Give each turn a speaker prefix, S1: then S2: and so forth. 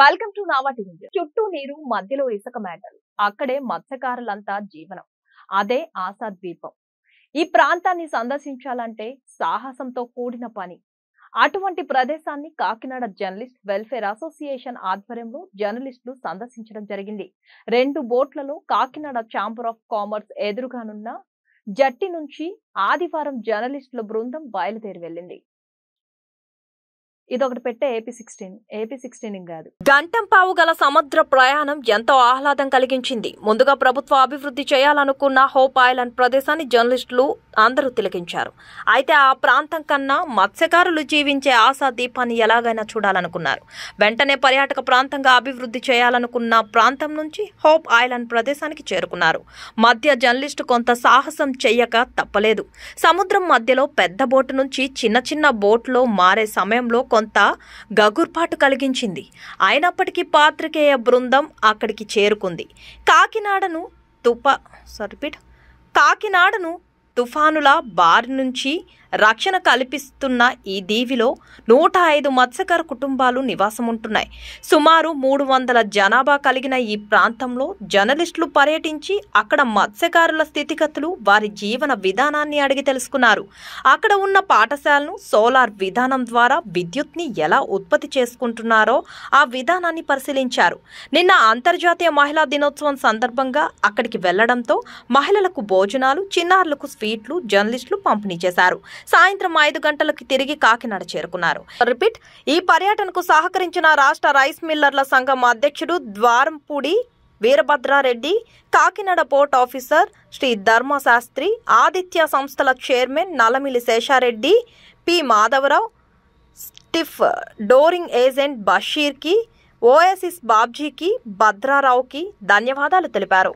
S1: welcome to నావా TV చుట్టూ నీరు మధ్యలో ఇసుక మేటలు అక్కడే మత్స్యకారులంతా జీవనం అదే ఆశా ద్వీపం ఈ ప్రాంతాన్ని సందర్శించాలంటే సాహసంతో కూడిన పని అటువంటి ప్రదేశాన్ని కాకినాడ జర్నలిస్ట్ వెల్ఫేర్ అసోసియేషన్ ఆధ్వర్యంలో జర్నలిస్టులు సందర్శించడం జరిగింది రెండు బోట్లలో కాకినాడ ఛాంబర్ ఆఫ్ కామర్స్ ఎదురుగానున్న జట్టి నుంచి ఆదివారం జర్నలిస్టుల బృందం బయలుదేరి వెళ్ళింది ఇదొకటి పెట్టే ఏపీ సిక్స్టీన్ ఏపీ సిక్స్టీన్ కాదు పావు గల సముద్ర ప్రయాణం ఎంతో ఆహ్లాదం కలిగించింది ముందుగా ప్రభుత్వ అభివృద్ధి చేయాలనుకున్న హోప్ ఐలాండ్ ప్రదేశాన్ని జర్నలిస్టులు అందరూ తిలకించారు అయితే ఆ ప్రాంతం కన్నా మత్స్యకారులు జీవించే ఆశా దీపాన్ని ఎలాగైనా చూడాలనుకున్నారు వెంటనే పర్యాటక ప్రాంతంగా అభివృద్ధి చేయాలనుకున్న ప్రాంతం నుంచి హోప్ ఐలాండ్ ప్రదేశానికి చేరుకున్నారు మధ్య జర్నలిస్ట్ కొంత సాహసం చెయ్యక తప్పలేదు సముద్రం మధ్యలో పెద్ద బోటు నుంచి చిన్న చిన్న బోట్లో మారే సమయంలో కొంత గగుర్పాటు కలిగించింది అయినప్పటికీ పాత్రికేయ బృందం అక్కడికి చేరుకుంది కాకినాడను తుపా సరిపిట్ కాకినాడను తుఫానుల బారి నుంచి రక్షణ కల్పిస్తున్న ఈ దీవిలో నూట ఐదు మత్స్యకార కుటుంబాలు నివాసముంటున్నాయి సుమారు మూడు వందల జనాభా కలిగిన ఈ ప్రాంతంలో జర్నలిస్టులు పర్యటించి అక్కడ మత్స్యకారుల స్థితిగతులు వారి జీవన విధానాన్ని అడిగి తెలుసుకున్నారు అక్కడ ఉన్న పాఠశాలను సోలార్ విధానం ద్వారా విద్యుత్ని ఎలా ఉత్పత్తి చేసుకుంటున్నారో ఆ విధానాన్ని పరిశీలించారు నిన్న అంతర్జాతీయ మహిళా దినోత్సవం సందర్భంగా అక్కడికి వెళ్లడంతో మహిళలకు భోజనాలు చిన్నారులకు ట్వీట్లు జర్నలిస్టులు పంపిణీ చేశారు సాయంత్రం ఐదు గంటలకు తిరిగి కాకినాడ చేరుకున్నారు రిపీట్ ఈ పర్యటనకు సహకరించిన రాష్ట్ర రైస్ మిల్లర్ల సంఘం అధ్యక్షుడు ద్వారంపూడి వీరభద్రారెడ్డి కాకినాడ పోర్ట్ ఆఫీసర్ శ్రీ ధర్మశాస్త్రి ఆదిత్య సంస్థల chairman Nalamili Sesha Reddy P Madhava Rao stevedoring agent బషీర్కి ఓఎస్ఎస్ బాబ్జీకి భద్రారావుకి ధన్యవాదాలు తెలిపారు